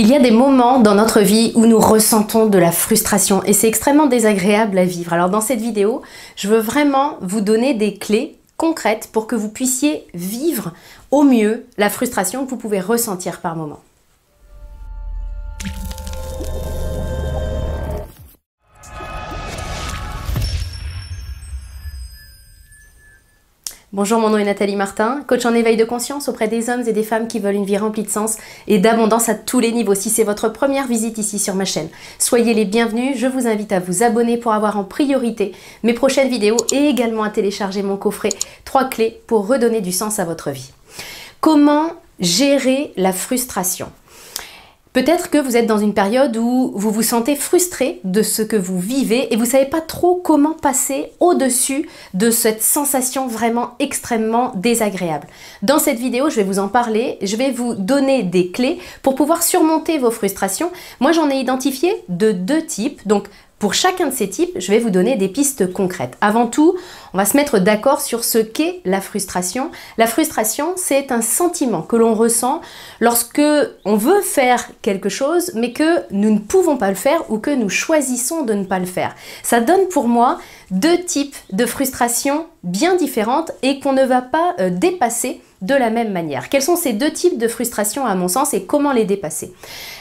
Il y a des moments dans notre vie où nous ressentons de la frustration et c'est extrêmement désagréable à vivre. Alors dans cette vidéo, je veux vraiment vous donner des clés concrètes pour que vous puissiez vivre au mieux la frustration que vous pouvez ressentir par moment. Bonjour, mon nom est Nathalie Martin, coach en éveil de conscience auprès des hommes et des femmes qui veulent une vie remplie de sens et d'abondance à tous les niveaux. Si c'est votre première visite ici sur ma chaîne, soyez les bienvenus. Je vous invite à vous abonner pour avoir en priorité mes prochaines vidéos et également à télécharger mon coffret 3 clés pour redonner du sens à votre vie. Comment gérer la frustration Peut-être que vous êtes dans une période où vous vous sentez frustré de ce que vous vivez et vous ne savez pas trop comment passer au-dessus de cette sensation vraiment extrêmement désagréable. Dans cette vidéo, je vais vous en parler, je vais vous donner des clés pour pouvoir surmonter vos frustrations. Moi, j'en ai identifié de deux types. Donc, pour chacun de ces types, je vais vous donner des pistes concrètes. Avant tout, on va se mettre d'accord sur ce qu'est la frustration. La frustration, c'est un sentiment que l'on ressent lorsque on veut faire quelque chose, mais que nous ne pouvons pas le faire ou que nous choisissons de ne pas le faire. Ça donne pour moi deux types de frustration bien différentes et qu'on ne va pas euh, dépasser de la même manière. Quels sont ces deux types de frustration à mon sens et comment les dépasser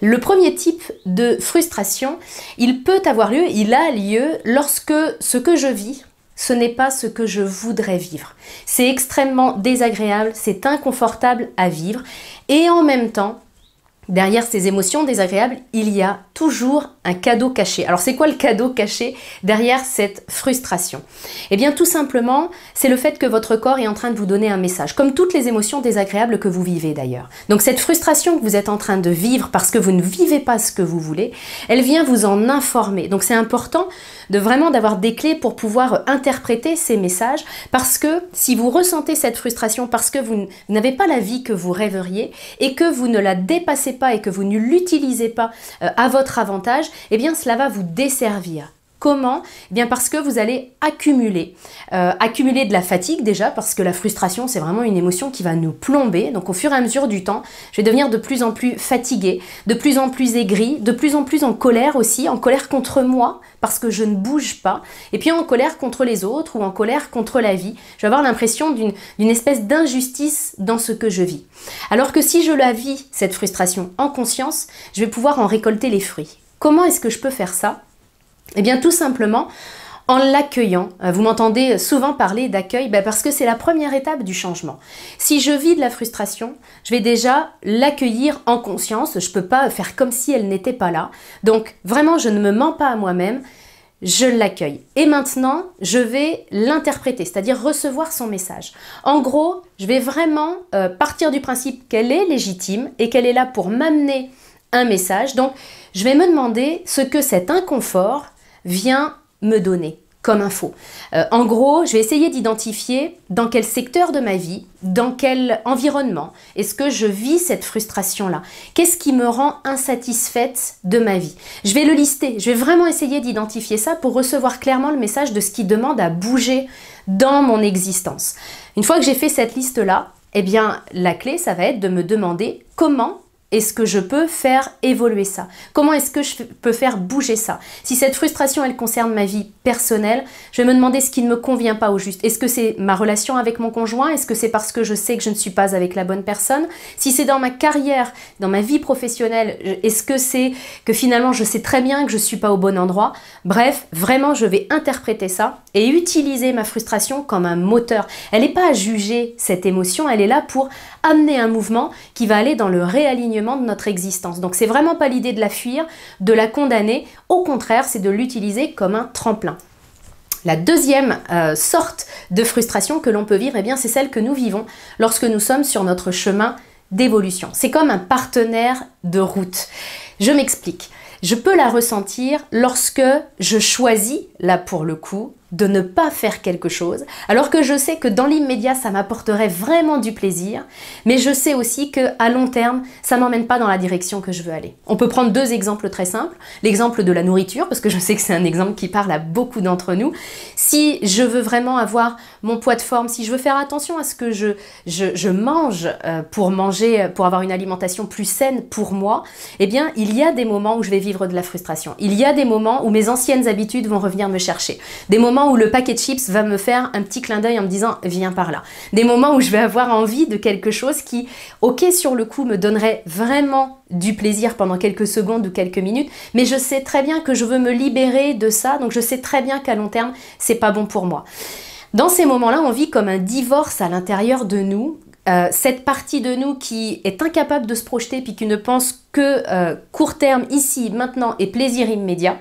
Le premier type de frustration, il peut avoir lieu, il a lieu lorsque ce que je vis, ce n'est pas ce que je voudrais vivre. C'est extrêmement désagréable, c'est inconfortable à vivre et en même temps, derrière ces émotions désagréables, il y a toujours un cadeau caché. Alors c'est quoi le cadeau caché derrière cette frustration Eh bien tout simplement, c'est le fait que votre corps est en train de vous donner un message, comme toutes les émotions désagréables que vous vivez d'ailleurs. Donc cette frustration que vous êtes en train de vivre parce que vous ne vivez pas ce que vous voulez, elle vient vous en informer. Donc c'est important de vraiment d'avoir des clés pour pouvoir interpréter ces messages parce que si vous ressentez cette frustration parce que vous n'avez pas la vie que vous rêveriez et que vous ne la dépassez pas et que vous ne l'utilisez pas euh, à votre avantage, eh bien cela va vous desservir. Comment eh bien parce que vous allez accumuler. Euh, accumuler de la fatigue déjà, parce que la frustration, c'est vraiment une émotion qui va nous plomber. Donc au fur et à mesure du temps, je vais devenir de plus en plus fatigué, de plus en plus aigri, de plus en plus en colère aussi, en colère contre moi, parce que je ne bouge pas, et puis en colère contre les autres ou en colère contre la vie. Je vais avoir l'impression d'une espèce d'injustice dans ce que je vis. Alors que si je la vis, cette frustration, en conscience, je vais pouvoir en récolter les fruits. Comment est-ce que je peux faire ça Eh bien tout simplement en l'accueillant. Euh, vous m'entendez souvent parler d'accueil ben, parce que c'est la première étape du changement. Si je vis de la frustration, je vais déjà l'accueillir en conscience. Je ne peux pas faire comme si elle n'était pas là. Donc vraiment, je ne me mens pas à moi-même. Je l'accueille. Et maintenant, je vais l'interpréter, c'est-à-dire recevoir son message. En gros, je vais vraiment euh, partir du principe qu'elle est légitime et qu'elle est là pour m'amener un message. Donc, je vais me demander ce que cet inconfort vient me donner comme info. Euh, en gros, je vais essayer d'identifier dans quel secteur de ma vie, dans quel environnement est-ce que je vis cette frustration-là. Qu'est-ce qui me rend insatisfaite de ma vie Je vais le lister, je vais vraiment essayer d'identifier ça pour recevoir clairement le message de ce qui demande à bouger dans mon existence. Une fois que j'ai fait cette liste-là, eh bien, la clé, ça va être de me demander comment est-ce que je peux faire évoluer ça Comment est-ce que je peux faire bouger ça Si cette frustration, elle concerne ma vie personnelle, je vais me demander ce qui ne me convient pas au juste. Est-ce que c'est ma relation avec mon conjoint Est-ce que c'est parce que je sais que je ne suis pas avec la bonne personne Si c'est dans ma carrière, dans ma vie professionnelle, est-ce que c'est que finalement je sais très bien que je ne suis pas au bon endroit Bref, vraiment, je vais interpréter ça et utiliser ma frustration comme un moteur. Elle n'est pas à juger cette émotion, elle est là pour amener un mouvement qui va aller dans le réalignement de notre existence. Donc c'est vraiment pas l'idée de la fuir, de la condamner, au contraire, c'est de l'utiliser comme un tremplin. La deuxième euh, sorte de frustration que l'on peut vivre, et eh bien, c'est celle que nous vivons lorsque nous sommes sur notre chemin d'évolution. C'est comme un partenaire de route. Je m'explique. Je peux la ressentir lorsque je choisis, là pour le coup, de ne pas faire quelque chose, alors que je sais que dans l'immédiat, ça m'apporterait vraiment du plaisir, mais je sais aussi que à long terme, ça m'emmène pas dans la direction que je veux aller. On peut prendre deux exemples très simples. L'exemple de la nourriture, parce que je sais que c'est un exemple qui parle à beaucoup d'entre nous. Si je veux vraiment avoir mon poids de forme, si je veux faire attention à ce que je, je, mange euh, pour manger, pour avoir une alimentation plus saine pour moi, eh bien, il y a des moments où je vais vivre de la frustration. Il y a des moments où mes anciennes habitudes vont revenir me chercher. Des moments où le paquet de chips va me faire un petit clin d'œil en me disant viens par là. Des moments où je vais avoir envie de quelque chose qui, ok sur le coup, me donnerait vraiment du plaisir pendant quelques secondes ou quelques minutes, mais je sais très bien que je veux me libérer de ça, donc je sais très bien qu'à long terme, c'est pas bon pour moi. Dans ces moments-là, on vit comme un divorce à l'intérieur de nous euh, cette partie de nous qui est incapable de se projeter puis qui ne pense que euh, court terme, ici, maintenant et plaisir immédiat.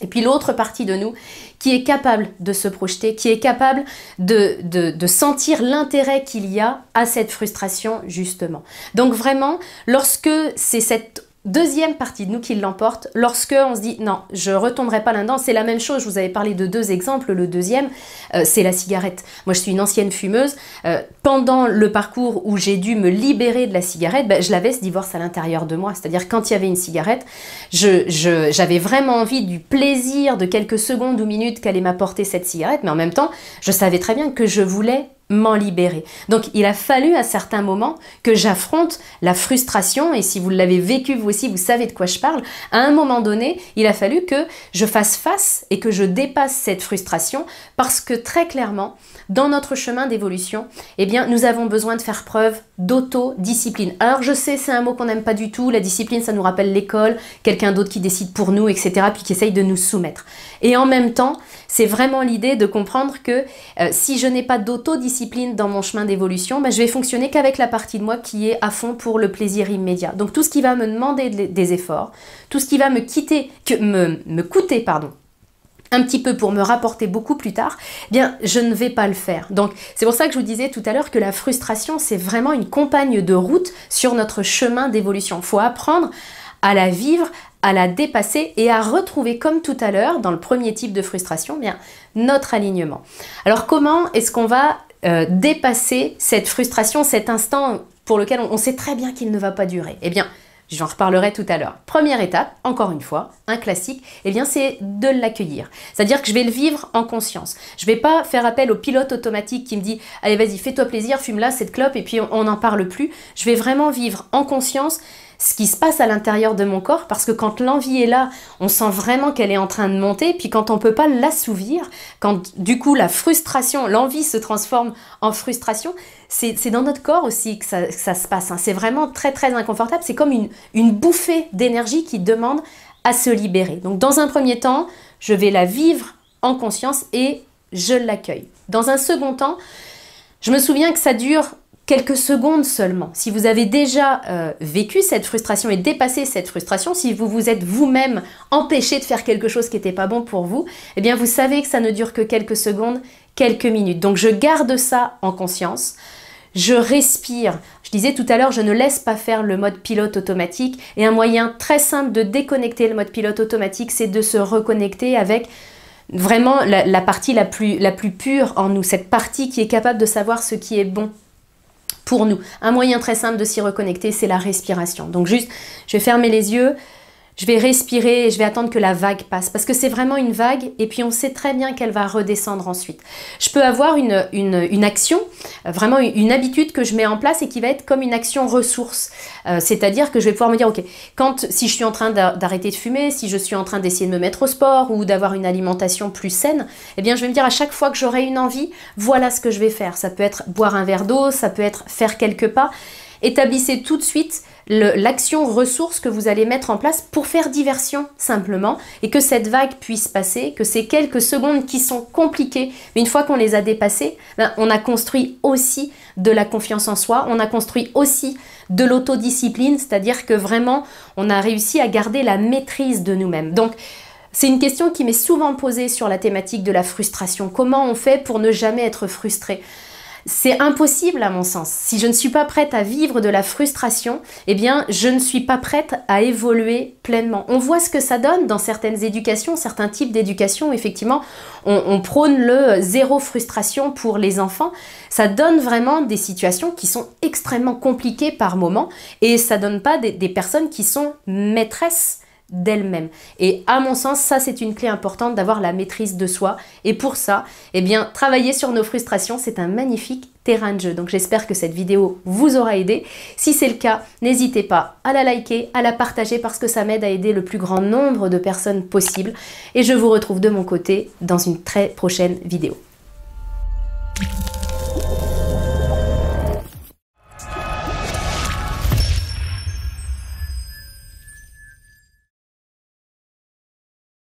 Et puis l'autre partie de nous qui est capable de se projeter, qui est capable de, de sentir l'intérêt qu'il y a à cette frustration justement. Donc vraiment, lorsque c'est cette Deuxième partie de nous qui l'emporte, lorsque on se dit non, je retomberai pas là-dedans, c'est la même chose, je vous avais parlé de deux exemples, le deuxième, euh, c'est la cigarette. Moi je suis une ancienne fumeuse, euh, pendant le parcours où j'ai dû me libérer de la cigarette, ben, je l'avais ce divorce à l'intérieur de moi, c'est-à-dire quand il y avait une cigarette, j'avais je, vraiment envie du plaisir de quelques secondes ou minutes qu'allait m'apporter cette cigarette, mais en même temps, je savais très bien que je voulais m'en libérer. Donc il a fallu à certains moments que j'affronte la frustration, et si vous l'avez vécu vous aussi, vous savez de quoi je parle, à un moment donné, il a fallu que je fasse face et que je dépasse cette frustration, parce que très clairement, dans notre chemin d'évolution, eh bien, nous avons besoin de faire preuve d'autodiscipline. Alors je sais, c'est un mot qu'on n'aime pas du tout, la discipline, ça nous rappelle l'école, quelqu'un d'autre qui décide pour nous, etc., puis qui essaye de nous soumettre. Et en même temps, c'est vraiment l'idée de comprendre que euh, si je n'ai pas d'autodiscipline dans mon chemin d'évolution, ben, je vais fonctionner qu'avec la partie de moi qui est à fond pour le plaisir immédiat. Donc tout ce qui va me demander des efforts, tout ce qui va me quitter, me, coûter, pardon, un petit peu pour me rapporter beaucoup plus tard, eh bien je ne vais pas le faire. Donc c'est pour ça que je vous disais tout à l'heure que la frustration c'est vraiment une compagne de route sur notre chemin d'évolution. Faut apprendre à la vivre, à la dépasser et à retrouver, comme tout à l'heure, dans le premier type de frustration, eh bien notre alignement. Alors comment est-ce qu'on va euh, dépasser cette frustration, cet instant pour lequel on, sait très bien qu'il ne va pas durer Eh bien, J'en reparlerai tout à l'heure. Première étape, encore une fois, un classique, eh bien c'est de l'accueillir. C'est-à-dire que je vais le vivre en conscience. Je vais pas faire appel au pilote automatique qui me dit "Allez, vas-y, fais-toi plaisir, fume là cette clope et puis on n'en parle plus." Je vais vraiment vivre en conscience ce qui se passe à l'intérieur de mon corps parce que quand l'envie est là, on sent vraiment qu'elle est en train de monter, puis quand on ne peut pas l'assouvir, quand du coup la frustration, l'envie se transforme en frustration, c'est dans notre corps aussi que ça, se passe. Hein. C'est vraiment très très inconfortable, c'est comme une, une bouffée d'énergie qui demande à se libérer. Donc dans un premier temps, je vais la vivre en conscience et je l'accueille. Dans un second temps, je me souviens que ça dure quelques secondes seulement. Si vous avez déjà euh, vécu cette frustration et dépassé cette frustration, si vous vous êtes vous-même empêché de faire quelque chose qui n'était pas bon pour vous, eh bien vous savez que ça ne dure que quelques secondes, quelques minutes. Donc je garde ça en conscience. Je respire. Je disais tout à l'heure, je ne laisse pas faire le mode pilote automatique. Et un moyen très simple de déconnecter le mode pilote automatique, c'est de se reconnecter avec vraiment la, la partie la plus, la plus pure en nous, cette partie qui est capable de savoir ce qui est bon pour nous. Un moyen très simple de s'y reconnecter, c'est la respiration. Donc juste, je vais fermer les yeux, je vais respirer et je vais attendre que la vague passe. Parce que c'est vraiment une vague et puis on sait très bien qu'elle va redescendre ensuite. Je peux avoir une, action, euh, vraiment une, habitude que je mets en place et qui va être comme une action ressource. Euh, c'est-à-dire que je vais pouvoir me dire, ok, quand si je suis en train d'arrêter de fumer, si je suis en train d'essayer de me mettre au sport ou d'avoir une alimentation plus saine, eh bien je vais me dire à chaque fois que j'aurai une envie, voilà ce que je vais faire. Ça peut être boire un verre d'eau, ça peut être faire quelques pas. Établissez tout de suite l'action ressource que vous allez mettre en place pour faire diversion simplement et que cette vague puisse passer, que ces quelques secondes qui sont compliquées, une fois qu'on les a dépassées, ben, on a construit aussi de la confiance en soi, on a construit aussi de l'autodiscipline, c'est-à-dire que vraiment on a réussi à garder la maîtrise de nous-mêmes. Donc c'est une question qui m'est souvent posée sur la thématique de la frustration. Comment on fait pour ne jamais être frustré c'est impossible à mon sens. Si je ne suis pas prête à vivre de la frustration, eh bien, je ne suis pas prête à évoluer pleinement. On voit ce que ça donne dans certaines éducations, certains types d'éducation. Effectivement, on, prône le zéro frustration pour les enfants. Ça donne vraiment des situations qui sont extrêmement compliquées par moment et ça donne pas des personnes qui sont maîtresses d'elle-même. Et à mon sens, ça c'est une clé importante d'avoir la maîtrise de soi. Et pour ça, eh bien, travailler sur nos frustrations, c'est un magnifique terrain de jeu. Donc j'espère que cette vidéo vous aura aidé. Si c'est le cas, n'hésitez pas à la liker, à la partager parce que ça m'aide à aider le plus grand nombre de personnes possible. Et je vous retrouve de mon côté dans une très prochaine vidéo.